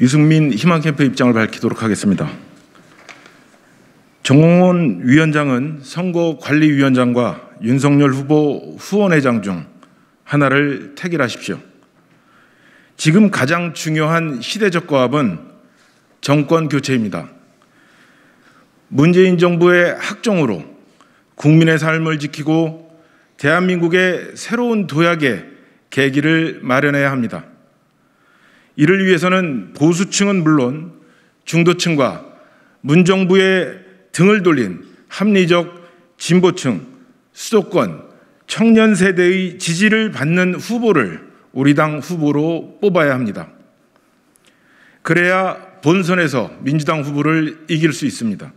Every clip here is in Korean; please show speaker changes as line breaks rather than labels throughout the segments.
유승민 희망 캠프 입장을 밝히도록 하겠습니다. 정홍원 위원장은 선거관리위원장과 윤석열 후보 후원회장 중 하나를 택일하십시오. 지금 가장 중요한 시대적 과합은 정권 교체입니다. 문재인 정부의 학종으로 국민의 삶을 지키고 대한민국의 새로운 도약의 계기를 마련해야 합니다. 이를 위해서는 보수층은 물론 중도층과 문정부의 등을 돌린 합리적 진보층, 수도권, 청년 세대의 지지를 받는 후보를 우리 당 후보로 뽑아야 합니다. 그래야 본선에서 민주당 후보를 이길 수 있습니다.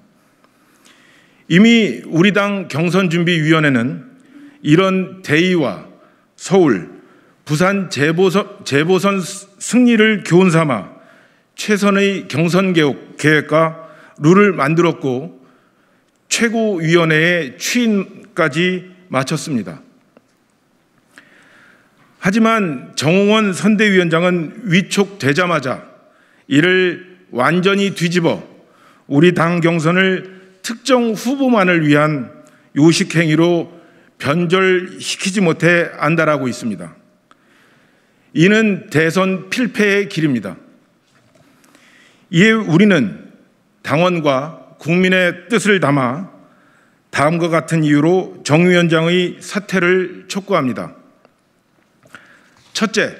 이미 우리 당 경선준비위원회는 이런 대의와 서울, 부산 재보선, 재보선 승리를 교훈 삼아 최선의 경선 계획과 룰을 만들었고 최고위원회의 취임까지 마쳤습니다. 하지만 정홍원 선대위원장은 위촉되자마자 이를 완전히 뒤집어 우리 당 경선을 특정 후보만을 위한 요식행위로 변절시키지 못해 안달하고 있습니다. 이는 대선 필패의 길입니다. 이에 우리는 당원과 국민의 뜻을 담아 다음과 같은 이유로 정 위원장의 사퇴를 촉구합니다. 첫째,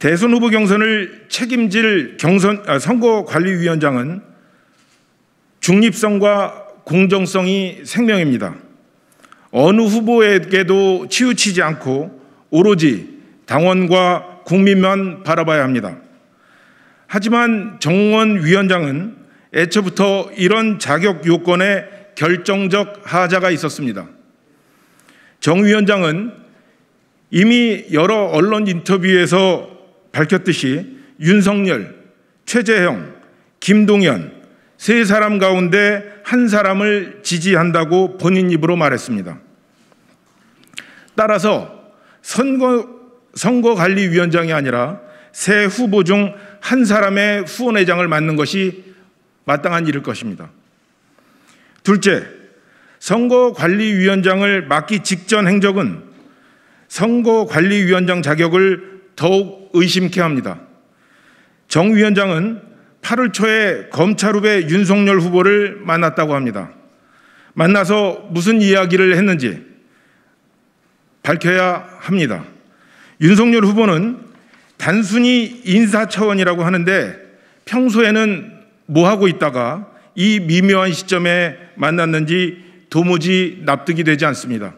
대선 후보 경선을 책임질 경선 아, 선거관리위원장은 중립성과 공정성이 생명입니다. 어느 후보에게도 치우치지 않고 오로지 당원과 국민만 바라봐야 합니다. 하지만 정원 위원장은 애초부터 이런 자격 요건에 결정적 하자가 있었습니다. 정 위원장은 이미 여러 언론 인터뷰에서 밝혔듯이 윤석열, 최재형, 김동연 세 사람 가운데 한 사람을 지지한다고 본인 입으로 말했습니다. 따라서 선거, 선거관리위원장이 아니라 새 후보 중 한 사람의 후원회장을 맡는 것이 마땅한 일일 것입니다. 둘째, 선거관리위원장을 맡기 직전 행적은 선거관리위원장 자격을 더욱 의심케 합니다. 정 위원장은 8월 초에 검찰후배 윤석열 후보를 만났다고 합니다. 만나서 무슨 이야기를 했는지 밝혀야 합니다. 윤석열 후보는 단순히 인사 차원이라고 하는데 평소에는 뭐 하고 있다가 이 미묘한 시점에 만났는지 도무지 납득이 되지 않습니다.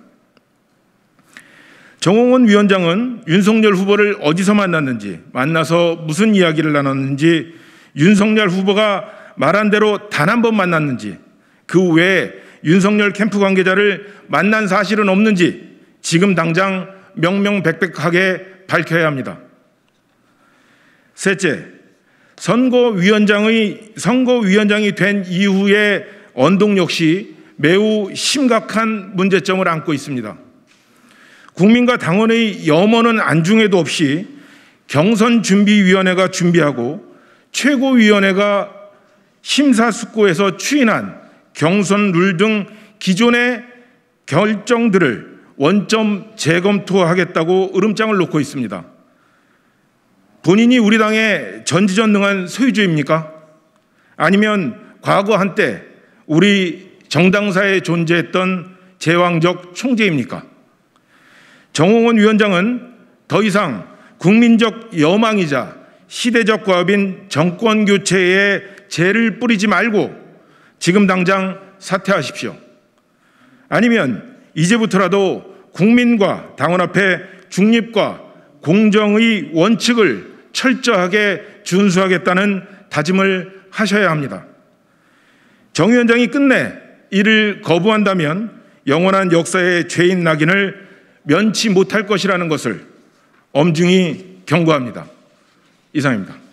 정홍원 위원장은 윤석열 후보를 어디서 만났는지, 만나서 무슨 이야기를 나눴는지, 윤석열 후보가 말한 대로 단 한 번 만났는지, 그 외에 윤석열 캠프 관계자를 만난 사실은 없는지 지금 당장 명명백백하게 밝혀야 합니다. 셋째, 선거위원장의 선거위원장이 된 이후의 언동 역시 매우 심각한 문제점을 안고 있습니다. 국민과 당원의 염원은 안중에도 없이 경선준비위원회가 준비하고 최고위원회가 심사숙고해서 추인한 경선 룰 등 기존의 결정들을 원점 재검토하겠다고 으름장을 놓고 있습니다. 본인이 우리 당의 전지전능한 소유주입니까? 아니면 과거 한때 우리 정당사에 존재했던 제왕적 총재입니까? 정홍원 위원장은 더 이상 국민적 여망이자 시대적 과업인 정권 교체에 죄를 뿌리지 말고 지금 당장 사퇴하십시오. 아니면 이제부터라도 국민과 당원 앞에 중립과 공정의 원칙을 철저하게 준수하겠다는 다짐을 하셔야 합니다. 정 위원장이 끝내 이를 거부한다면 영원한 역사의 죄인 낙인을 면치 못할 것이라는 것을 엄중히 경고합니다. 이상입니다.